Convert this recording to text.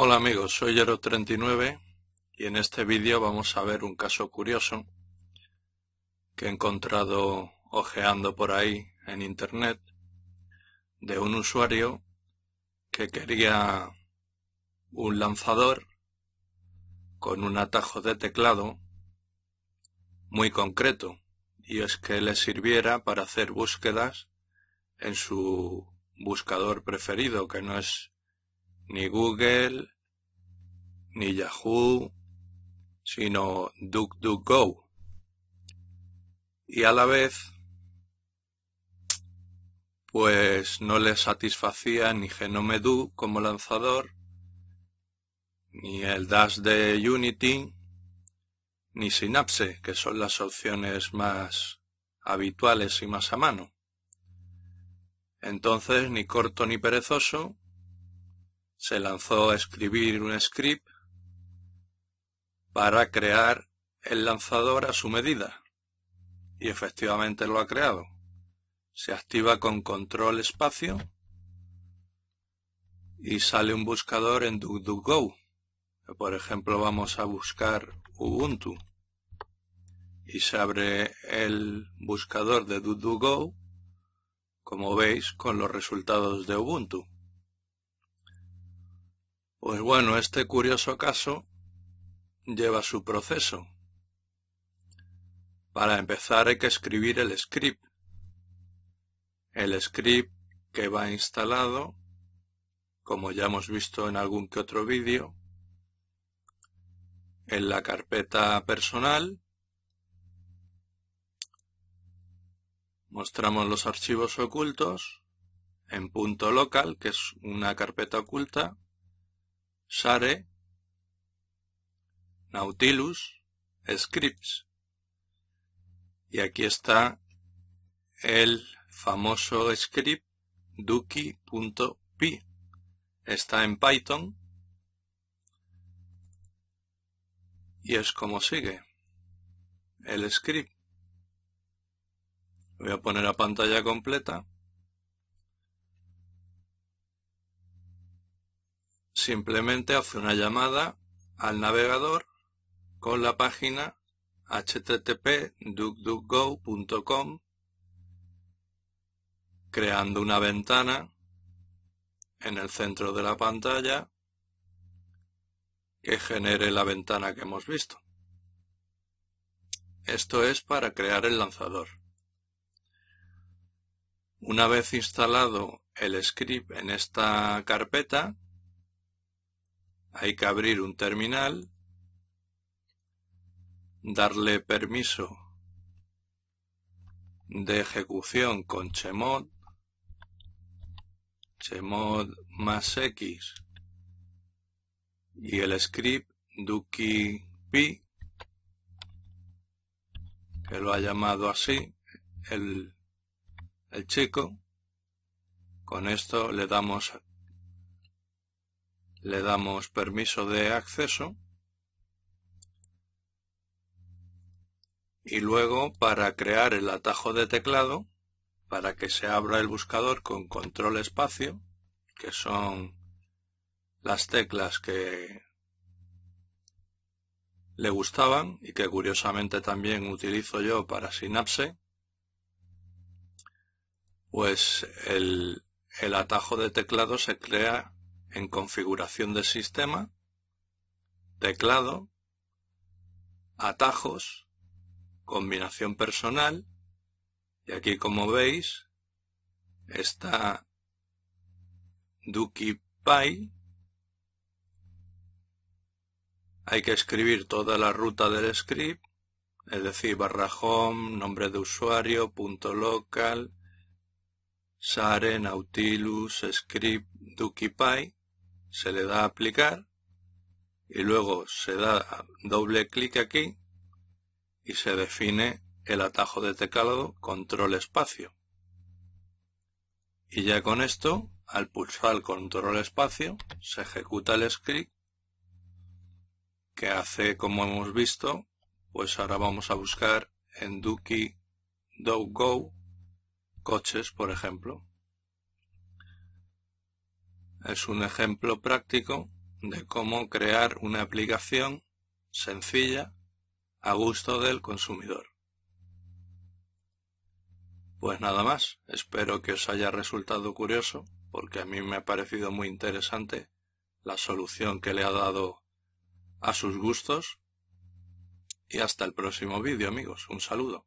Hola amigos, soy Yero39 y en este vídeo vamos a ver un caso curioso que he encontrado ojeando por ahí en internet de un usuario que quería un lanzador con un atajo de teclado muy concreto y es que le sirviera para hacer búsquedas en su buscador preferido que no es ni Google, ni Yahoo, sino DuckDuckGo. Y a la vez, pues no le satisfacía ni Genomedu como lanzador, ni el Dash de Unity, ni Synapse, que son las opciones más habituales y más a mano. Entonces, ni corto ni perezoso, se lanzó a escribir un script para crear el lanzador a su medida. Y efectivamente lo ha creado. Se activa con control espacio y sale un buscador en DuckDuckGo. Por ejemplo, vamos a buscar Ubuntu y se abre el buscador de DuckDuckGo, como veis, con los resultados de Ubuntu. Pues bueno, este curioso caso lleva su proceso. Para empezar hay que escribir el script. El script que va instalado, como ya hemos visto en algún que otro vídeo, en la carpeta personal. Mostramos los archivos ocultos en punto local, que es una carpeta oculta. Sare, Nautilus, scripts Y aquí está el famoso script duki.py. Está en Python y es como sigue el script. Voy a poner a pantalla completa. simplemente hace una llamada al navegador con la página http duckduckgo.com creando una ventana en el centro de la pantalla que genere la ventana que hemos visto. Esto es para crear el lanzador. Una vez instalado el script en esta carpeta, hay que abrir un terminal, darle permiso de ejecución con chmod, chmod más x y el script duki pi que lo ha llamado así el, el chico con esto le damos le damos permiso de acceso y luego para crear el atajo de teclado para que se abra el buscador con control espacio que son las teclas que le gustaban y que curiosamente también utilizo yo para Synapse, pues el, el, atajo de teclado se crea en configuración de sistema, teclado, atajos, combinación personal y aquí como veis está DukiPy Hay que escribir toda la ruta del script, es decir, barra home, nombre de usuario, punto local, saren, nautilus, script, Dukipy se le da a aplicar y luego se da doble clic aquí y se define el atajo de teclado control espacio. Y ya con esto, al pulsar control espacio, se ejecuta el script que hace, como hemos visto, pues ahora vamos a buscar en Duki Go coches, por ejemplo. Es un ejemplo práctico de cómo crear una aplicación sencilla a gusto del consumidor. Pues nada más, espero que os haya resultado curioso porque a mí me ha parecido muy interesante la solución que le ha dado a sus gustos y hasta el próximo vídeo amigos, un saludo.